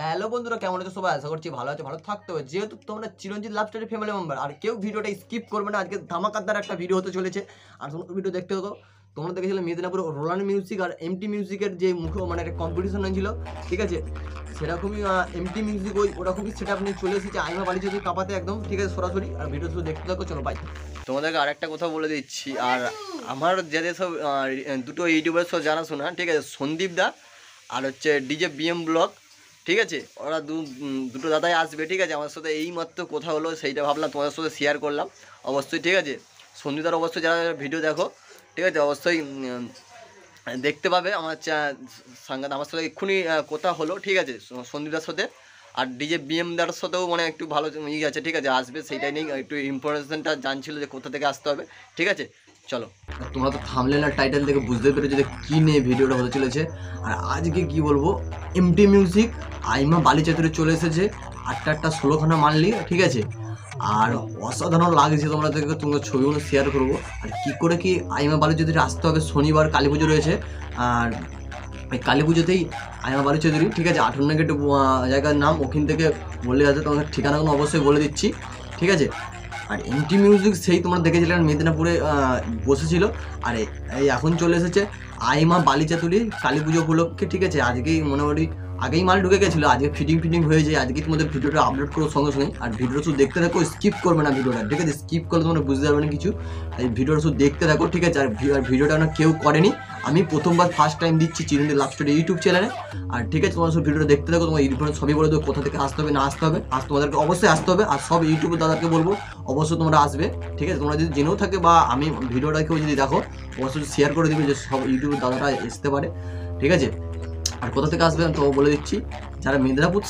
hello বন্ধুরা কেমন আছো সবাই আশা করছি ভালো আছো ভালো থাকতে হবে যেহেতু তোমরা Chiranjit love story family member আর কেউ ভিডিওটা স্কিপ করবে না আজকে ধামাকাদার একটা ভিডিও হতে চলেছে আর তোমরা ভিডিও দেখতে হতো তোমরা দেখেছিলে মেদিনীপুর রোলান মিউজিক আর এমটি মিউজিকের যে মুখে মানে একটা কম্পিটিশন হয়েছিল ঠিক আছে সেরকমই এমটি মিউজিক ওই ওরকমই সেটা আপনি চলে এসেছে আইমা বাড়ি যদি কাপাতে একদম ঠিক আছে সরাসরি আর ভিডিও শুধু দেখতে থাকো চলো বাই তোমাদেরকে আরেকটা কথা বলে দিচ্ছি আর আমার যাদের সব দুটো ইউটিউবার সব জানাশোনা ঠিক আছে সন্দীপ দা আর হচ্ছে ডিজে বিএম ব্লগ ঠিক আছে ওরা দু দুটো দাদাই আসবে ঠিক আছে আমার সাথে এই মাত্র কথা হলো সেইটা ভাবলাম তোমাদের সাথে শেয়ার করলাম অবশ্যই ঠিক আছে সন্ধিতার অবশ্যই যারা ভিডিও দেখো ঠিক আছে অবশ্যই দেখতে পাবে আমার সাংঘাত আমার সাথে এক্ষুনি কথা হলো ঠিক আছে সন্ধিতার সাথে আর ডিজে দার সাথেও মানে একটু ভালো ইয়ে আছে ঠিক আছে আসবে সেইটাই নিয়ে একটু ইনফরমেশনটা জানছিল যে কোথা থেকে আসতে হবে ঠিক আছে চলো তোমরা তো থামলেন আর টাইটেল থেকে বুঝতে পেরেছো যে কী নিয়ে ভিডিওটা হতে চলেছে আর আজকে কি বলবো এমটি মিউজিক আইমা বালি চাতুরে চলে এসেছে আটটা আটটা ষোলোখানা মানলি ঠিক আছে আর অসাধারণ লাগছে তোমরা দেখে তোমরা ছবিগুলো শেয়ার করবো আর কি করে কি আইমা বালি চৌধুরী আসতে হবে শনিবার কালী পুজো রয়েছে আর এই কালী পুজোতেই আইমা বালি চৌধুরী ঠিক আছে আঠান্ন গেট জায়গার নাম ওখান থেকে বলে আসবে তোমাদের ঠিকানাগুলো অবশ্যই বলে দিচ্ছি ঠিক আছে আর এমটি মিউজিক সেই তোমরা দেখেছিলেন মেদিনীপুরে বসেছিল আর এখন চলে এসেছে আইমা বালিচাতুলি কালী পুজো উপলক্ষে ঠিক আছে আজকেই মোটামুটি আগেই মাল ঢুকে গেছিলো আজকে ফিটিং ফিটিং হয়ে যায় আজকে তোমাদের ভিডিওটা আপলোড করো সঙ্গে সঙ্গে আর ভিডিওটা শুধু দেখতে থাকো স্কিপ করবে না ভিডিওটা ঠিক আছে স্কিপ করলে তোমরা বুঝতে পারবে না কিছু আর ভিডিওটা শুধু দেখতে থাকো ঠিক আছে আর ভিডিওটা না কেউ করেনি আমি প্রথমবার ফার্স্ট টাইম দিচ্ছি চিরুন্ডি লাভ স্টোরি ইউটিউব চ্যানেলে আর ঠিক আছে তোমার সব ভিডিওটা দেখতে থাকো তোমার ইনফরমেশন সবই বলে দেবো কোথা থেকে আসতে হবে না আসতে হবে আজ তোমাদেরকে অবশ্যই আসতে হবে আর সব ইউটিউবে দাদাকে বলবো অবশ্যই তোমরা আসবে ঠিক আছে তোমরা যদি জেনেও থাকে বা আমি ভিডিওটা কেউ যদি দেখো অবশ্যই শেয়ার করে দেবে যে সব ইউটিউবের দাদাটা আসতে পারে ঠিক আছে আর কোথা থেকে আসবে তো বলে দিচ্ছি যারা মেদিনীপুর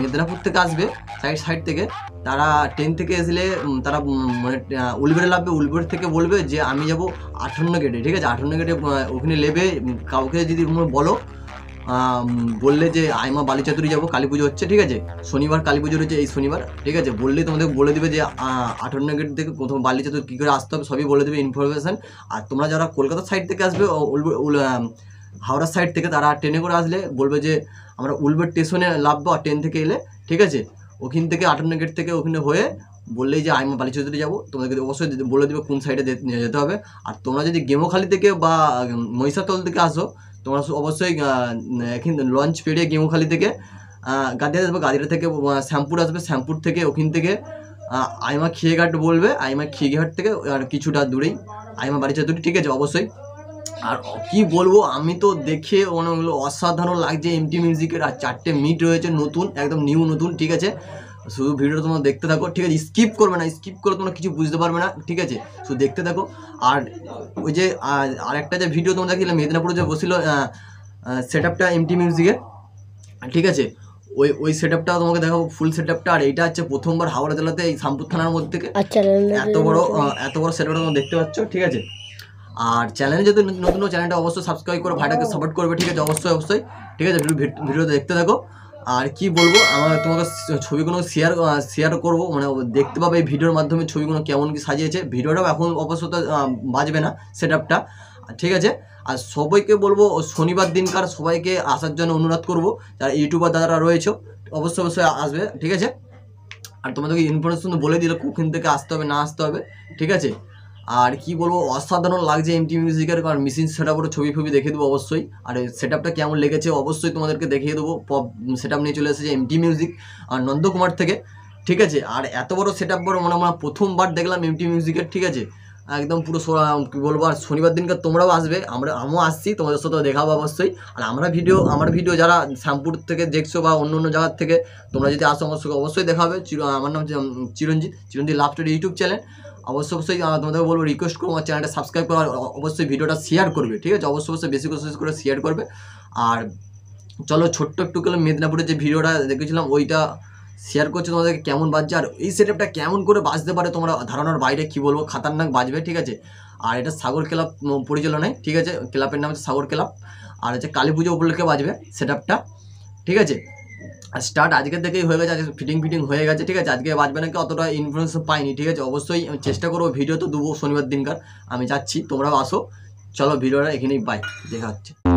মেদিনীপুর থেকে আসবে সাইড সাইড থেকে তারা ট্রেন থেকে আসলে তারা মানে উলবেড়ে লাগবে উলবেড় থেকে বলবে যে আমি যাব আঠান্ন গেটে ঠিক আছে আঠান্ন গেটে ওখানে নেবে কাউকে যদি বলো বললে যে আইমা বালিচাতুরি যাবো কালী পুজো হচ্ছে ঠিক আছে শনিবার কালী পুজো রয়েছে এই শনিবার ঠিক আছে বললেই তোমাদের বলে দেবে যে আঠান্ন গেট থেকে প্রথম বালিচাতুর কী করে আসতে হবে সবই বলে দেবে ইনফরমেশান আর তোমরা যারা কলকাতার সাইড থেকে আসবে হাওড়ার সাইড থেকে তারা ট্রেনে করে আসলে বলবে যে আমরা উলবে স্টেশনে লাভবো আর ট্রেন থেকে এলে ঠিক আছে ওখান থেকে আটান্ন গেট থেকে ওখানে হয়ে বললেই যে আমি বালিচৌধুরী যাবো তোমাদেরকে অবশ্যই বলে দেবে কোন সাইডে যেতে হবে আর তোমরা যদি গেমোখালি থেকে বা মহিষাতল থেকে আসো তোমরা অবশ্যই এখন লঞ্চ পেরিয়ে গেমোখালি থেকে গাদিয়া আসবে গাদিয়া থেকে শ্যাম্পুর আসবে শ্যাম্পুর থেকে ওখান থেকে আইমা খিয়েঘাট বলবে আইমা খিয়েঘাট থেকে আর কিছুটা দূরেই আইমা বালিচৌধুরী ঠিক আছে অবশ্যই আর কি বলবো আমি তো দেখে অনেকগুলো অসাধারণ লাগছে এম টি মিউজিকের আর চারটে মিট রয়েছে নতুন একদম নিউ নতুন ঠিক আছে শুধু ভিডিওটা তোমরা দেখতে থাকো ঠিক আছে স্কিপ করবে না স্কিপ করে তোমরা কিছু বুঝতে পারবে না ঠিক আছে শুধু দেখতে থাকো আর ওই যে আরেকটা যে ভিডিও তোমরা দেখছিলে মেদিনীপুরে যে বসিল সেট আপটা টি মিউজিকের ঠিক আছে ওই ওই সেট আপটা তোমাকে দেখাবো ফুল সেট আপটা আর এইটা হচ্ছে প্রথমবার হাওড়া জেলাতে এই শামপুর থানার মধ্যে থেকে আচ্ছা, এত বড় এত বড় সেট আপটা তোমরা দেখতে পাচ্ছ ঠিক আছে আর চ্যানেলে যদি নতুন চ্যানেলটা অবশ্যই সাবস্ক্রাইব করো ভাইটাকে সাপোর্ট করবে ঠিক আছে অবশ্যই অবশ্যই ঠিক আছে ভিডিও দেখতে থাকো আর কি বলবো আমার তোমাকে ছবিগুলো শেয়ার শেয়ার করবো মানে দেখতে পাবে এই ভিডিওর মাধ্যমে ছবিগুলো কেমন কি সাজিয়েছে ভিডিওটাও এখন অবশ্য তো বাজবে না সেটআপটা ঠিক আছে আর সবাইকে বলবো শনিবার দিনকার সবাইকে আসার জন্য অনুরোধ করবো যারা ইউটিউবার দাদারা রয়েছে অবশ্যই অবশ্যই আসবে ঠিক আছে আর তোমাদেরকে ইনফরমেশন বলে দিলে কখন থেকে আসতে হবে না আসতে হবে ঠিক আছে আর কি বলবো অসাধারণ লাগছে এমটি মিউজিকের কারণ মেশিন সেট আপের ছবি ফবি দেখে দেবো অবশ্যই আর সেট আপটা কেমন লেগেছে অবশ্যই তোমাদেরকে দেখিয়ে দেবো পপ সেট আপ নিয়ে চলে এসেছে এমটি মিউজিক আর নন্দকুমার থেকে ঠিক আছে আর এত বড় সেট আপ বড় মানে আমরা প্রথমবার দেখলাম এমটি মিউজিকের ঠিক আছে একদম পুরো কী বলবো আর শনিবার দিনকে তোমরাও আসবে আমরা আমিও আসছি তোমাদের সাথে দেখাবো অবশ্যই আর আমরা ভিডিও আমার ভিডিও যারা শ্যামপুর থেকে দেখছো বা অন্য অন্য জায়গার থেকে তোমরা যদি আসো আমার সঙ্গে অবশ্যই দেখাবে চির আমার নাম Chiranjit Chiranjit love story YouTube channel অবশ্যই অবশ্যই তোমাদের বলবো রিকোয়েস্ট করবো চ্যানেলটা সাবস্ক্রাইব করো অবশ্যই ভিডিওটা শেয়ার করবে ঠিক আছে অবশ্যই অবশ্যই বেশি করে করে শেয়ার করবে আর চলো ছোট্ট একটু করে মেদিনীপুরের যে ভিডিওটা দেখেছিলাম ওইটা শেয়ার করছে তোমাদেরকে কেমন বাজছে আর এই সেটআপটা কেমন করে বাজতে পারে তোমরা ধারণার বাইরে কী বলবো খাতারনাক বাজবে ঠিক আছে আর এটা সাগর ক্লাব পরিচালনায় ঠিক আছে ক্লাবের নাম হচ্ছে সাগর ক্লাব আর হচ্ছে কালী পুজো উপলক্ষে বাজবে সেটআপটা ঠিক আছে স্টার্ট আজকে থেকেই হয়ে গেছে আজকে ফিটিং ফিটিং হয়ে গেছে ঠিক আছে আজকে বাজবে নাকি অতটা ইনফ্লুয়েন্স পাইনি ঠিক আছে অবশ্যই চেষ্টা করবো ভিডিও তো দেবো শনিবার দিনকার আমি যাচ্ছি তোমরাও আসো চলো ভিডিওটা এখানেই বাই দেখা হচ্ছে